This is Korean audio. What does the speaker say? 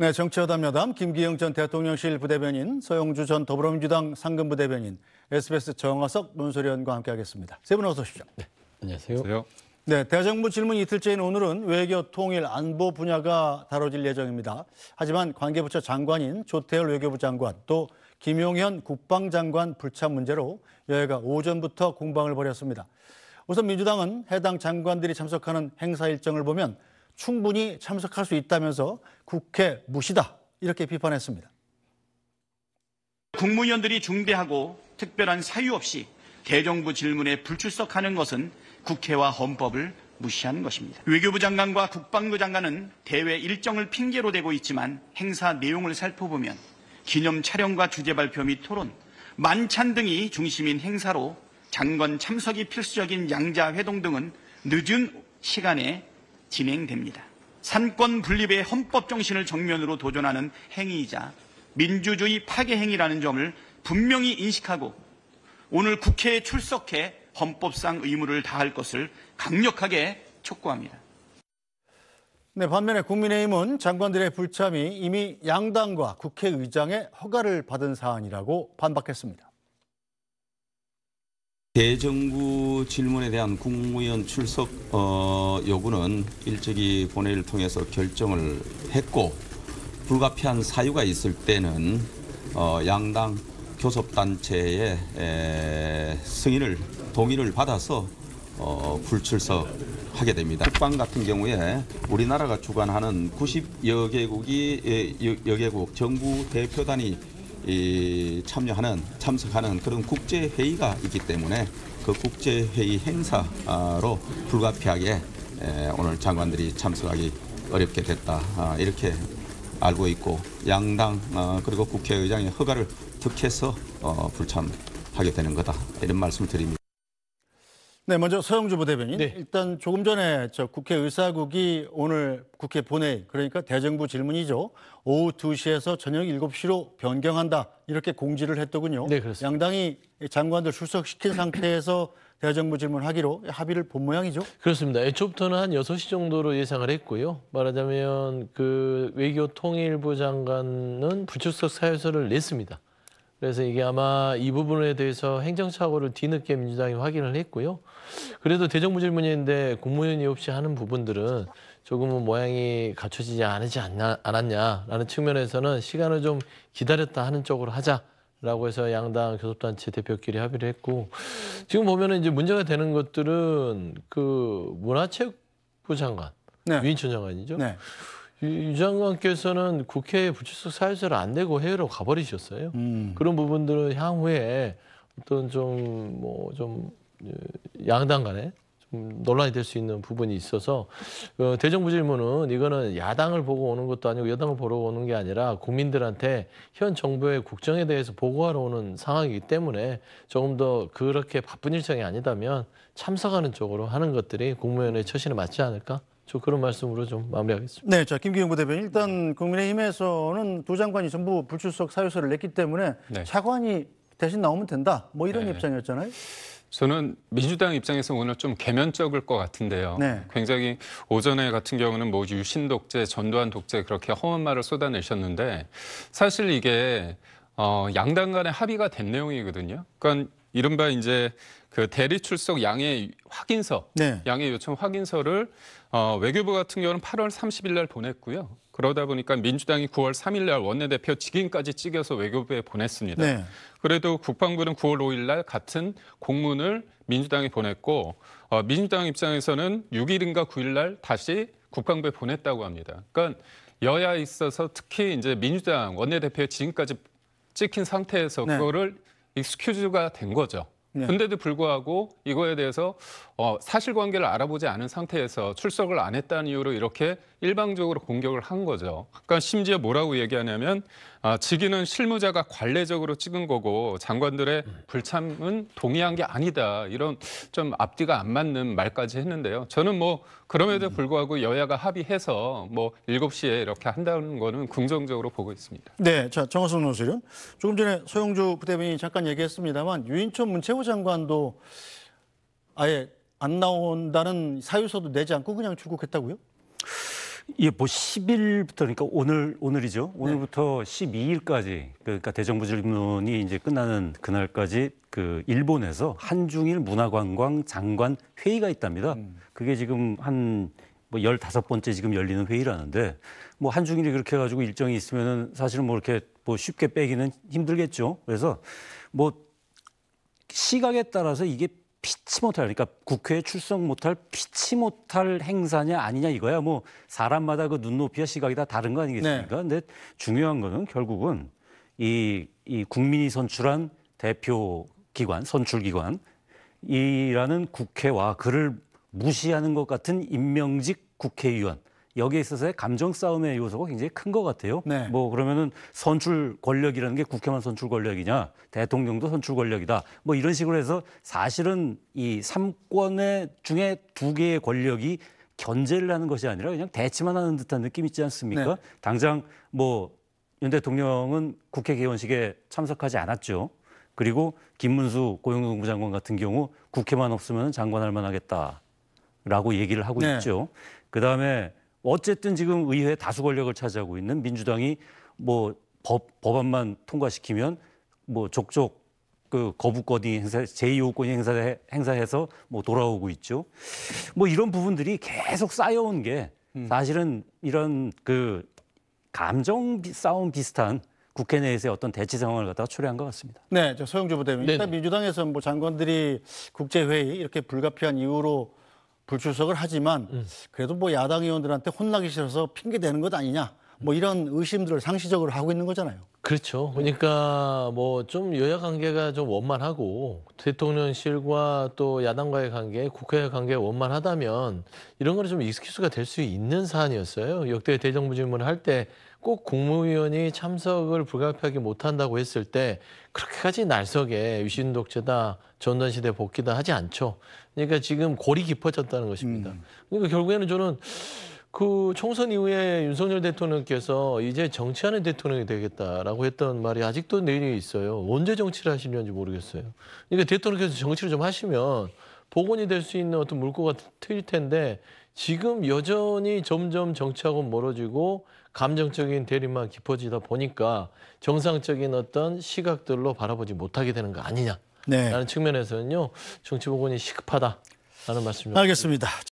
네, 정치여담 여담 김기영 전 대통령실 부대변인, 서영주 전 더불어민주당 상근 부대변인, SBS 정화석 논설위원과 함께하겠습니다. 세 분 어서 오십시오. 네, 안녕하세요. 안녕하세요. 네, 대정부 질문 이틀째인 오늘은 외교, 통일, 안보 분야가 다뤄질 예정입니다. 하지만 관계부처 장관인 조태열 외교부 장관 또 김용현 국방장관 불참 문제로 여야가 오전부터 공방을 벌였습니다. 우선 민주당은 해당 장관들이 참석하는 행사 일정을 보면 충분히 참석할 수 있다면서 국회 무시다 이렇게 비판했습니다. 국무위원들이 중대하고 특별한 사유 없이 대정부 질문에 불출석하는 것은 국회와 헌법을 무시하는 것입니다. 외교부 장관과 국방부 장관은 대외 일정을 핑계로 대고 있지만 행사 내용을 살펴보면 기념 촬영과 주제 발표 및 토론, 만찬 등이 중심인 행사로 장관 참석이 필수적인 양자 회동 등은 늦은 시간에 진행됩니다. 삼권 분립의 헌법 정신을 정면으로 도전하는 행위이자 민주주의 파괴 행위라는 점을 분명히 인식하고 오늘 국회에 출석해 헌법상 의무를 다할 것을 강력하게 촉구합니다. 네, 반면에 국민의힘은 장관들의 불참이 이미 양당과 국회의장의 허가를 받은 사안이라고 반박했습니다. 대정부 질문에 대한 국무위원 출석 어, 요구는 일찍이 본회의를 통해서 결정을 했고 불가피한 사유가 있을 때는 어, 양당 교섭단체의 에, 승인을 동의를 받아서 어, 불출석하게 됩니다. 국방 같은 경우에 우리나라가 주관하는 90여 개국이 여, 여 개국 정부 대표단이 참여하는 참석하는 그런 국제 회의가 있기 때문에 그 국제 회의 행사로 불가피하게 오늘 장관들이 참석하기 어렵게 됐다 아, 이렇게 알고 있고 양당 어, 그리고 국회의장의 허가를 득해서 어, 불참하게 되는 거다 이런 말씀을 드립니다. 네, 먼저 서영주 부대변인. 네. 일단 조금 전에 저 국회 의사국이 오늘 국회 본회의, 그러니까 대정부 질문이죠. 오후 2시에서 저녁 7시로 변경한다. 이렇게 공지를 했더군요. 네, 그렇습니다. 양당이 장관들 출석시킨 상태에서 대정부 질문하기로 합의를 본 모양이죠? 그렇습니다. 애초부터는 한 6시 정도로 예상을 했고요. 말하자면 그 외교통일부 장관은 부출석 사유서를 냈습니다. 그래서 이게 아마 이 부분에 대해서 행정착오를 뒤늦게 민주당이 확인을 했고요. 그래도 대정부질문인데 공무원이 없이 하는 부분들은 조금은 모양이 갖춰지지 않지 않냐, 않았냐라는 측면에서는 시간을 좀 기다렸다 하는 쪽으로 하자라고 해서 양당 교섭단체 대표끼리 합의를 했고 지금 보면은 이제 문제가 되는 것들은 그 문화체육부 장관 네. 위인천 장관이죠. 네. 유 장관께서는 국회에 부출석 사유서를 안 내고 해외로 가버리셨어요. 음. 그런 부분들은 향후에 어떤 좀 뭐좀 뭐 예, 양당 간에 좀 논란이 될 수 있는 부분이 있어서 어, 대정부 질문은 이거는 야당을 보고 오는 것도 아니고 여당을 보러 오는 게 아니라 국민들한테 현 정부의 국정에 대해서 보고하러 오는 상황이기 때문에 조금 더 그렇게 바쁜 일정이 아니다면 참석하는 쪽으로 하는 것들이 국무위원의 처신에 맞지 않을까 저 그런 말씀으로 좀 마무리하겠습니다. 네, 자 김기영 부대변 일단 네. 국민의힘에서는 두 장관이 전부 불출석 사유서를 냈기 때문에 네. 차관이 대신 나오면 된다. 뭐 이런 네. 입장이었잖아요. 저는 민주당 입장에서 오늘 좀 개면적일 것 같은데요. 네. 굉장히 오전에 같은 경우는 뭐 유신 독재, 전두환 독재 그렇게 험한 말을 쏟아내셨는데 사실 이게 어, 양당 간의 합의가 된 내용이거든요. 그러니까 이른바 이제 그 대리 출석 양해 확인서, 네. 양해 요청 확인서를 어, 외교부 같은 경우는 8월 30일 날 보냈고요. 그러다 보니까 민주당이 9월 3일 날 원내대표 직인까지 찍어서 외교부에 보냈습니다. 네. 그래도 국방부는 9월 5일 날 같은 공문을 민주당이 보냈고 어, 민주당 입장에서는 6일인가 9일 날 다시 국방부에 보냈다고 합니다. 그러니까 여야에 있어서 특히 이제 민주당 원내대표 직인까지 찍힌 상태에서 네. 그거를 익스큐즈가 된 거죠. 네. 근데도 불구하고 이거에 대해서 어, 사실관계를 알아보지 않은 상태에서 출석을 안 했다는 이유로 이렇게 일방적으로 공격을 한 거죠. 그러니까 심지어 뭐라고 얘기하냐면 아, 직위는 실무자가 관례적으로 찍은 거고 장관들의 음. 불참은 동의한 게 아니다. 이런 좀 앞뒤가 안 맞는 말까지 했는데요. 저는 뭐 그럼에도 음. 불구하고 여야가 합의해서 뭐 7시에 이렇게 한다는 거는 긍정적으로 보고 있습니다. 네, 자 정호성 논술은 조금 전에 소영주 부대변인이 잠깐 얘기했습니다만 유인촌 문체부 장관도 아예 안 나온다는 사유서도 내지 않고 그냥 출국했다고요? 예, 뭐 10일부터 그러니까 오늘 오늘이죠. 네. 오늘부터 네. 12일까지 그러니까 대정부 질문이 이제 끝나는 그날까지 그 일본에서 한중일 문화관광 장관 회의가 있답니다. 음. 그게 지금 한 뭐 1 5 번째 지금 열리는 회의라는데 뭐 한중일이 그렇게 해가지고 일정이 있으면은 사실은 뭐 이렇게 뭐 쉽게 빼기는 힘들겠죠. 그래서 뭐 시각에 따라서 이게 피치 못할 그러니까 국회에 출석 못할 피치 못할 행사냐 아니냐 이거야 뭐 사람마다 그 눈높이와 시각이 다 다른 거 아니겠습니까? 네. 근데 중요한 거는 결국은 이, 이 국민이 선출한 대표 기관 선출 기관 이라는 국회와 그를 무시하는 것 같은 임명직 국회의원 여기에 있어서의 감정 싸움의 요소가 굉장히 큰 것 같아요. 네. 뭐 그러면은 선출 권력이라는 게 국회만 선출 권력이냐, 대통령도 선출 권력이다. 뭐 이런 식으로 해서 사실은 이 삼권의 중에 두 개의 권력이 견제를 하는 것이 아니라 그냥 대치만 하는 듯한 느낌 있지 않습니까? 네. 당장 뭐 윤 대통령은 국회 개원식에 참석하지 않았죠. 그리고 김문수 고용노동부 장관 같은 경우 국회만 없으면 장관할 만하겠다라고 얘기를 하고 네. 있죠. 그 다음에 어쨌든 지금 의회 다수 권력을 차지하고 있는 민주당이 뭐 법, 법안만 통과시키면 뭐 족족 그 거부권이 행사, 제2호권이 행사, 행사해서 뭐 돌아오고 있죠. 뭐 이런 부분들이 계속 쌓여온 게 음. 사실은 이런 그 감정 싸움 비슷한 국회 내에서의 어떤 대치 상황을 갖다가 초래한 것 같습니다. 네, 저 서영주 부대변인. 일단 민주당에서는 뭐 장관들이 국제회의 이렇게 불가피한 이유로 불출석을 하지만 음. 그래도 뭐 야당 의원들한테 혼나기 싫어서 핑계 대는 것 아니냐 뭐 이런 의심들을 상시적으로 하고 있는 거잖아요. 그렇죠. 그러니까 뭐 좀 여야 관계가 좀 원만하고 대통령실과 또 야당과의 관계, 국회의 관계 원만하다면 이런 거를 좀 익스큐스가 될 수 있는 사안이었어요. 역대 대정부 질문을 할때 꼭 국무위원이 참석을 불가피하게 못한다고 했을 때 그렇게까지 날석에 위신 독재다 전단시대 복귀다 하지 않죠. 그러니까 지금 골이 깊어졌다는 것입니다. 음. 그러니까 결국에는 저는 그 총선 이후에 윤석열 대통령께서 이제 정치하는 대통령이 되겠다라고 했던 말이 아직도 내리이 있어요. 언제 정치를 하시는지 모르겠어요. 그러니까 대통령께서 정치를 좀 하시면 복원이 될 수 있는 어떤 물꼬가 트일 텐데 지금 여전히 점점 정치하고 멀어지고 감정적인 대립만 깊어지다 보니까 정상적인 어떤 시각들로 바라보지 못하게 되는 거 아니냐. 라는 네. 측면에서는요. 정치보건이 시급하다라는 말씀입니다. 알겠습니다.